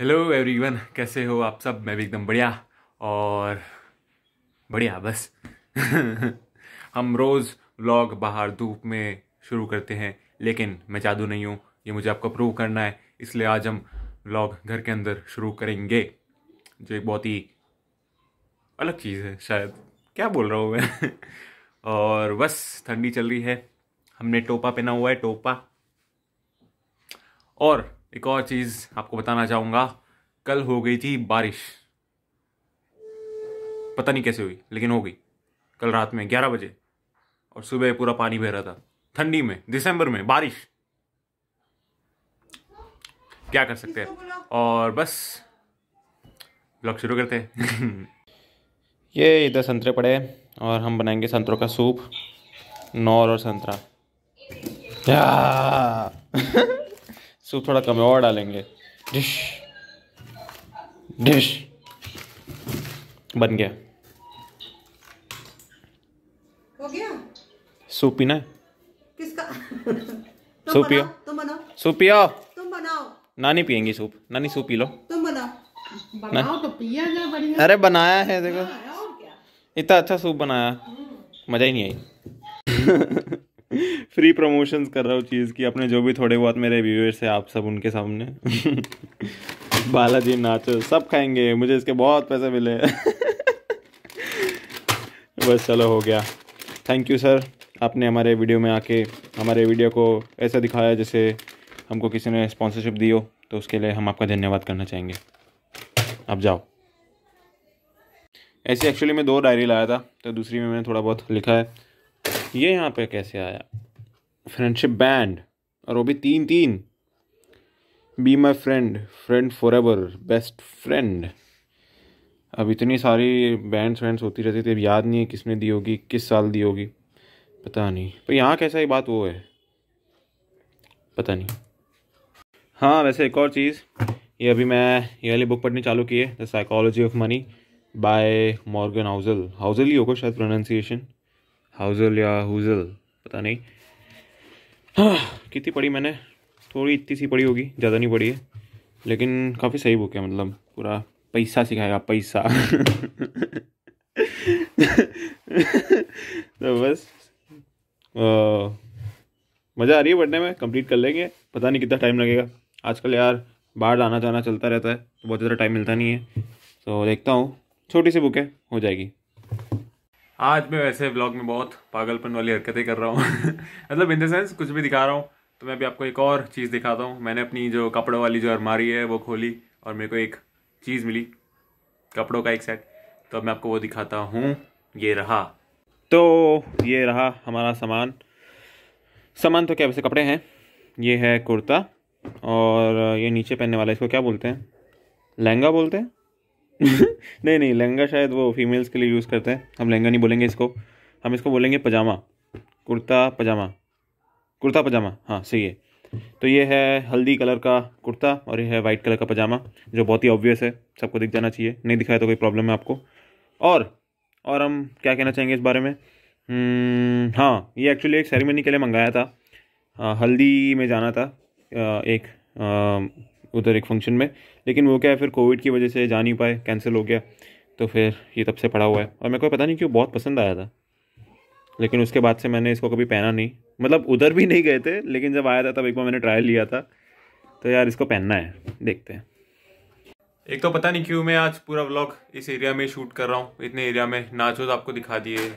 Hello everyone कैसे हो आप सब मैं भी एकदम बढ़िया और बढ़िया बस हम रोज़ व्लॉग बाहर धूप में शुरू करते हैं लेकिन मैं जादू नहीं हूँ ये मुझे आपको प्रूव करना है इसलिए आज हम व्लॉग घर के अंदर शुरू करेंगे जो एक बहुत ही अलग चीज़ है शायद क्या बोल रहा हूँ मैं और बस ठंडी चल रही है हमने टोपा पहना हुआ है टोपा और एक और चीज़ आपको बताना चाहूँगा कल हो गई थी बारिश पता नहीं कैसे हुई लेकिन हो गई कल रात में ग्यारह बजे और सुबह पूरा पानी बह रहा था ठंडी में दिसंबर में बारिश क्या कर सकते हैं और बस ब्लॉग शुरू करते हैं ये इधर संतरे पड़े और हम बनाएंगे संतरों का सूप नौर और संतरा सूप थोड़ा कम और डालेंगे डिश डिश बन गया हो गया सूप पीना है किसका सूप पियो तुम बनाओ सूप पियो तुम बनाओ नानी पियेंगी सूप नानी सूप पी लो तुम बनाओ बनाओ तो पिया जाए बढ़िया अरे बनाया है देखो हाँ, इतना अच्छा सूप बनाया मजा ही नहीं आई फ्री प्रमोशंस कर रहा हूँ चीज़ की अपने जो भी थोड़े बहुत मेरे व्यूअर्स हैं आप सब उनके सामने बालाजी नाचो सब खाएंगे मुझे इसके बहुत पैसे मिले बस चलो हो गया थैंक यू सर आपने हमारे वीडियो में आके हमारे वीडियो को ऐसा दिखाया जैसे हमको किसी ने स्पॉन्सरशिप दी हो तो उसके लिए हम आपका धन्यवाद करना चाहेंगे अब जाओ ऐसे एक्चुअली मैं दो डायरी लाया था तो दूसरी में मैंने थोड़ा बहुत लिखा है ये यहाँ पे कैसे आया फ्रेंडशिप बैंड और वो भी तीन तीन be my friend friend forever best friend अब इतनी सारी बैंड्स वैंड्स होती रहती थी तो अब याद नहीं है किसने दी होगी किस साल दी होगी पता नहीं पर यहाँ कैसा ही बात वो है पता नहीं हाँ वैसे एक और चीज़ ये अभी मैं ये वाली बुक पढ़नी चालू की है the psychology of money by Morgan Housel Housel ही होगा शायद प्रोनाउंसिएशन हाउजल या हुजल पता नहीं कितनी पढ़ी मैंने थोड़ी इतनी सी पढ़ी होगी ज़्यादा नहीं पढ़ी है लेकिन काफ़ी सही बुक है मतलब पूरा पैसा सिखाएगा पैसा तो बस मज़ा आ रही है पढ़ने में कंप्लीट कर लेंगे पता नहीं कितना टाइम लगेगा आजकल यार बाहर आना जाना चलता रहता है तो बहुत ज़्यादा टाइम मिलता नहीं है तो देखता हूँ छोटी सी बुक है हो जाएगी आज मैं वैसे ब्लॉग में बहुत पागलपन वाली हरकतें कर रहा हूँ मतलब इन द सेंस कुछ भी दिखा रहा हूँ तो मैं भी आपको एक और चीज़ दिखाता हूँ मैंने अपनी जो कपड़ों वाली जो अलमारी है वो खोली और मेरे को एक चीज़ मिली कपड़ों का एक सेट तो अब मैं आपको वो दिखाता हूँ ये रहा तो ये रहा हमारा सामान सामान तो क्या वैसे कपड़े हैं ये है कुर्ता और ये नीचे पहनने वाला इसको क्या बोलते हैं लहंगा बोलते हैं नहीं नहीं लहंगा शायद वो फीमेल्स के लिए यूज़ करते हैं हम लहंगा नहीं बोलेंगे इसको हम इसको बोलेंगे पजामा कुर्ता पजामा कुर्ता पजामा हाँ सही है तो ये है हल्दी कलर का कुर्ता और ये है वाइट कलर का पजामा जो बहुत ही ऑब्वियस है सबको दिख जाना चाहिए नहीं दिखाया तो कोई प्रॉब्लम है आपको और और हम क्या कहना चाहेंगे इस बारे में हम्म, हाँ ये एक्चुअली एक सेरेमनी के लिए मंगाया था हल्दी में जाना था एक उधर एक फंक्शन में लेकिन वो क्या है फिर कोविड की वजह से जा नहीं पाए कैंसिल हो गया तो फिर ये तब से पड़ा हुआ है और मेरे को पता नहीं क्यों बहुत पसंद आया था लेकिन उसके बाद से मैंने इसको कभी पहना नहीं मतलब उधर भी नहीं गए थे लेकिन जब आया था तब एक बार मैंने ट्रायल लिया था तो यार इसको पहनना है देखते हैं एक तो पता नहीं क्यों मैं आज पूरा व्लॉग इस एरिया में शूट कर रहा हूँ इतने एरिया में नाचोज आपको दिखा दिए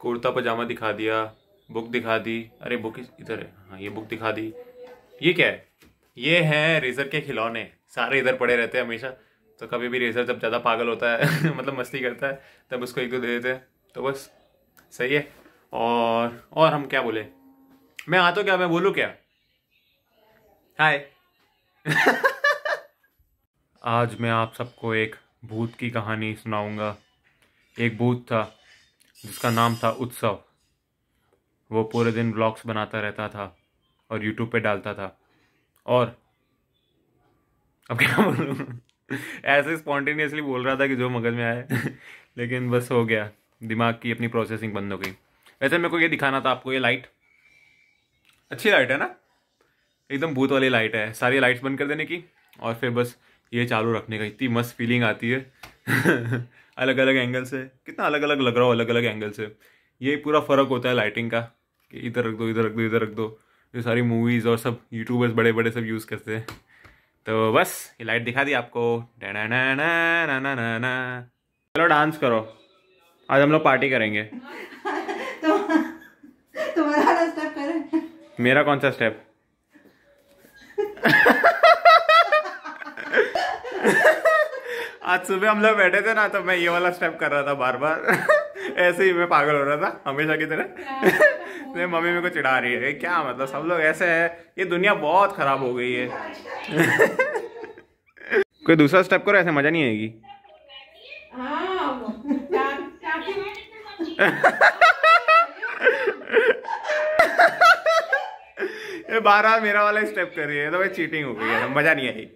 कुर्ता पजामा दिखा दिया बुक दिखा दी अरे बुक इधर है हाँ ये बुक दिखा दी ये क्या है ये है रेजर के खिलौने सारे इधर पड़े रहते हैं हमेशा तो कभी भी रेजर जब ज़्यादा पागल होता है मतलब मस्ती करता है तब उसको एक दो दे देते हैं तो बस सही है और और हम क्या बोले मैं आता तो क्या मैं बोलूँ क्या हाय आज मैं आप सबको एक भूत की कहानी सुनाऊंगा एक भूत था जिसका नाम था उत्सव वो पूरे दिन ब्लॉग्स बनाता रहता था और यूट्यूब पे डालता था और अब क्या बोलूँ ऐसे स्पॉन्टेनियसली बोल रहा था कि जो मगज में आए लेकिन बस हो गया दिमाग की अपनी प्रोसेसिंग बंद हो गई वैसे मेरे को ये दिखाना था आपको ये लाइट अच्छी लाइट है ना एकदम भूत वाली लाइट है सारी लाइट्स बंद कर देने की और फिर बस ये चालू रखने का इतनी मस्त फीलिंग आती है अलग अलग एंगल से कितना अलग अलग लग रहा हो अलग अलग एंगल से ये पूरा फ़र्क होता है लाइटिंग का कि इधर रख दो इधर रख दो इधर रख दो जो सारी मूवीज़ और सब यूट्यूबर्स बड़े बड़े सब यूज़ करते हैं तो बस ये लाइट दिखा दी आपको चलो डांस करो आज हम लोग पार्टी करेंगे तो, तुम्हारा स्टेप करें मेरा कौन सा स्टेप आज सुबह हम लोग बैठे थे ना तो मैं ये वाला स्टेप कर रहा था बार बार ऐसे ही मैं पागल हो रहा था हमेशा की तरह हाँ। इसलिए मम्मी मेरे को चिढ़ा रही है क्या मतलब सब लोग ऐसे है ये दुनिया बहुत खराब हो गई है कोई दूसरा स्टेप करो ऐसे मजा नहीं आएगी ये बारह मेरा वाला स्टेप कर रही है तो भाई चीटिंग हो गई है मजा नहीं आई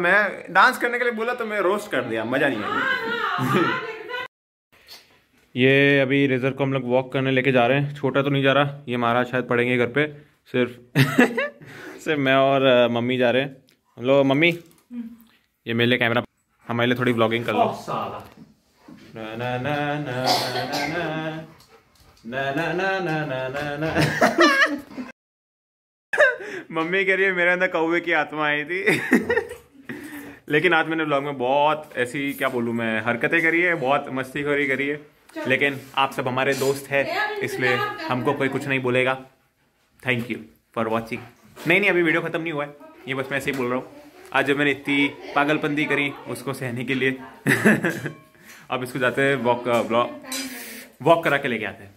मैं डांस करने के लिए बोला तो मैं रोस्ट कर दिया मजा नहीं आई ये अभी रेज़र को हम लोग वॉक करने लेके जा रहे हैं छोटा तो नहीं जा रहा ये महाराज शायद पढ़ेंगे घर पे सिर्फ सिर्फ मैं और मम्मी जा रहे हैं हेलो मम्मी ये मेरे लिए कैमरा हमारे लिए थोड़ी ब्लॉगिंग कर लो मम्मी कह रही है मेरे अंदर कौवे की आत्मा आई थी लेकिन आज मैंने ब्लॉग में बहुत ऐसी क्या बोलूँ मैं हरकतें करी है बहुत मस्ती करी करी है लेकिन आप सब हमारे दोस्त हैं इसलिए हमको कोई कुछ नहीं बोलेगा थैंक यू फॉर वॉचिंग नहीं नहीं अभी वीडियो ख़त्म नहीं हुआ है ये बस मैं ऐसे ही बोल रहा हूँ आज जब मैंने इतनी पागलपंदी करी उसको सहने के लिए अब इसको जाते हैं वॉक ब्लॉक वॉक करा के लेके आते हैं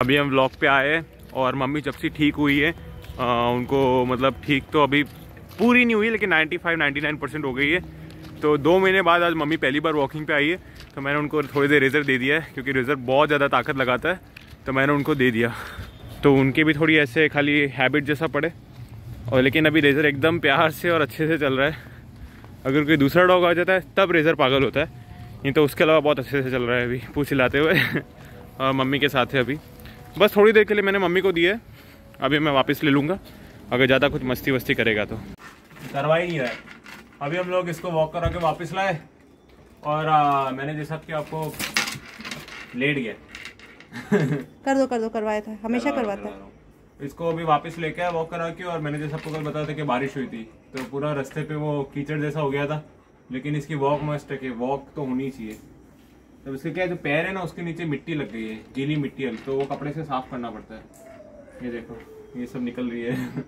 अभी हम ब्लॉक पे आए और मम्मी जब से ठीक हुई है आ, uh, उनको मतलब ठीक तो अभी पूरी नहीं हुई लेकिन 95 99 परसेंट हो गई है तो दो महीने बाद आज मम्मी पहली बार वॉकिंग पे आई है तो मैंने उनको थोड़ी देर रेज़र दे दिया है क्योंकि रेज़र बहुत ज़्यादा ताकत लगाता है तो मैंने उनको दे दिया तो उनके भी थोड़ी ऐसे खाली हैबिट जैसा पड़े और लेकिन अभी रेज़र एकदम प्यार से और अच्छे से चल रहा है अगर कोई दूसरा डॉग आ जाता है तब रेज़र पागल होता है नहीं तो उसके अलावा बहुत अच्छे से चल रहा है अभी पूछ लाते हुए और मम्मी के साथ है अभी बस थोड़ी देर के लिए मैंने मम्मी को दिया है अभी मैं वापस ले लूँगा अगर ज़्यादा कुछ मस्ती वस्ती करेगा तो करवा ही नहीं रहा है अभी हम लोग इसको वॉक करा के वापस लाए और आ, मैंने जैसा कि आपको लेट गया कर दो कर दो करवाया था हमेशा करवाता है इसको अभी वापस लेके आया वॉक करा के और मैंने जैसा आपको कल बताया था कि बारिश हुई थी तो पूरा रास्ते पे वो कीचड़ जैसा हो गया था लेकिन इसकी वॉक मस्ट है कि वॉक तो होनी चाहिए तब इसके क्या जो पैर है ना उसके नीचे मिट्टी लग गई है गीली मिट्टी तो वो कपड़े से साफ करना पड़ता है ये देखो ये सब निकल रही है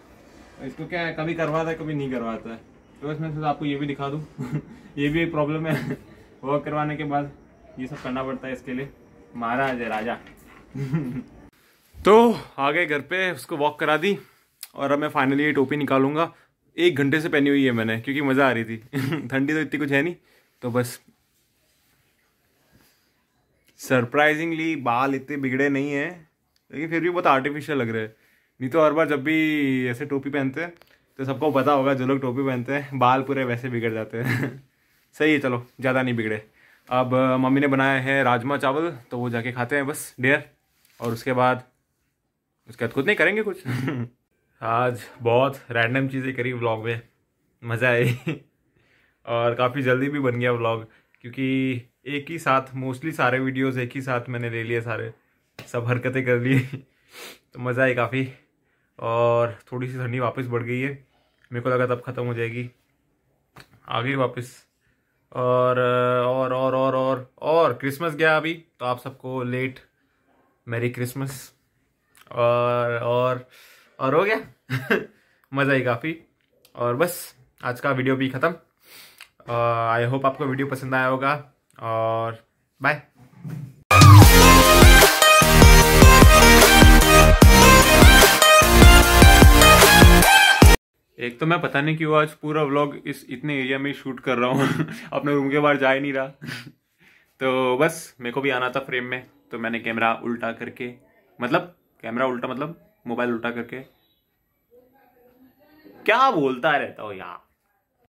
इसको क्या है कभी करवाता है कभी नहीं करवाता है तो इसमें से आपको ये भी दिखा दूँ ये भी एक प्रॉब्लम है वर्क करवाने के बाद ये सब करना पड़ता है इसके लिए महाराज है राजा तो आ गए घर पे उसको वॉक करा दी और अब मैं फाइनली ये टोपी निकालूंगा एक घंटे से पहनी हुई है मैंने क्योंकि मज़ा आ रही थी ठंडी तो इतनी कुछ है नहीं तो बस सरप्राइजिंगली बाल इतने बिगड़े नहीं हैं लेकिन फिर भी बहुत आर्टिफिशियल लग रहे हैं नहीं तो हर बार जब भी ऐसे टोपी पहनते हैं तो सबको पता होगा जो लोग टोपी पहनते हैं बाल पूरे वैसे बिगड़ जाते हैं सही है चलो ज़्यादा नहीं बिगड़े अब मम्मी ने बनाया है राजमा चावल तो वो जाके खाते हैं बस डेयर और उसके बाद उसके बाद खुद नहीं करेंगे कुछ आज बहुत रैंडम चीज़ें करी व्लॉग में मज़ा आई और काफ़ी जल्दी भी बन गया व्लॉग क्योंकि एक ही साथ मोस्टली सारे वीडियोस एक ही साथ मैंने ले लिए सारे सब हरकतें कर ली तो मज़ा आई काफ़ी और थोड़ी सी ठंडी वापस बढ़ गई है मेरे को लगा तब ख़त्म हो जाएगी आ गई वापस और और और और और और क्रिसमस गया अभी तो आप सबको लेट मैरी क्रिसमस और और और हो गया मज़ा ही काफ़ी और बस आज का वीडियो भी ख़त्म आई होप आपको वीडियो पसंद आया होगा और बाय एक तो मैं पता नहीं क्यों आज पूरा व्लॉग इस इतने एरिया में शूट कर रहा हूँ अपने रूम के बाहर जा ही नहीं रहा तो बस मेरे को भी आना था फ्रेम में तो मैंने कैमरा उल्टा करके मतलब कैमरा उल्टा मतलब मोबाइल उल्टा करके क्या बोलता रहता हो यार